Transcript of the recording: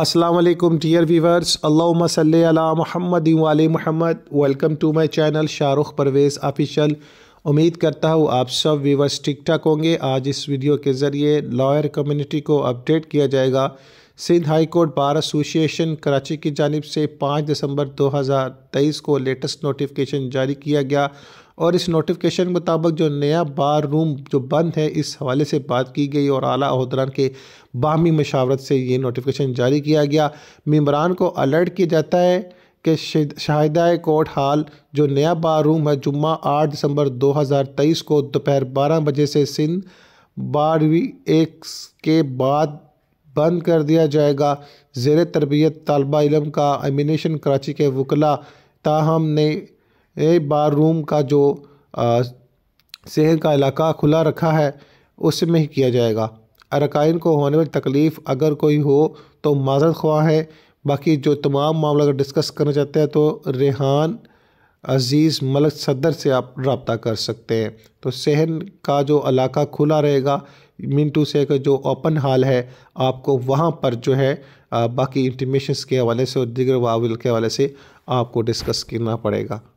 Aslam dear viewers अल्लाम सल महमद वाल महमद welcome to my channel Shahrukh Parvez official उम्मीद करता हूँ आप सब वीवर्स ठीक ठाक होंगे आज इस वीडियो के ज़रिए लॉयर कम्युनिटी को अपडेट किया जाएगा Sindh high court bar association Karachi की जानब से पाँच दिसंबर 2023 को लेटेस्ट नोटिफिकेशन जारी किया गया और इस नोटिफिकेशन के मुताबिक जो नया बार रूम जो बंद है इस हवाले से बात की गई और आला अहदरान के बाहमी मशावरत से ये नोटिफिकेशन जारी किया गया मम्बरान को अलर्ट किया जाता है कि शाहिदा कोर्ट हाल जो नया बार रूम है जुम्मा आठ दिसंबर तेईस को दोपहर बारह बजे से सिंध बारहवीं एक के बाद बंद कर दिया जाएगा जेर तरबियत तलबा इलम का एमिनेशन कराची के वकला ताहम ने ए बार रूम का जो सेहन का इलाका खुला रखा है उसमें ही किया जाएगा अरकान को होने में तकलीफ़ अगर कोई हो तो माजरत ख्वा है बाकी जो तमाम मामला अगर डिस्कस करना चाहते हैं तो रेहान अजीज़ मलक सदर से आप रबता कर सकते हैं तो सहन का जो इलाका खुला रहेगा टू से का जो ओपन हाल है आपको वहाँ पर जो है बाकी इंटीमेशन के हवाले से और दीगर वावल के हवाले से आपको डिस्कस करना पड़ेगा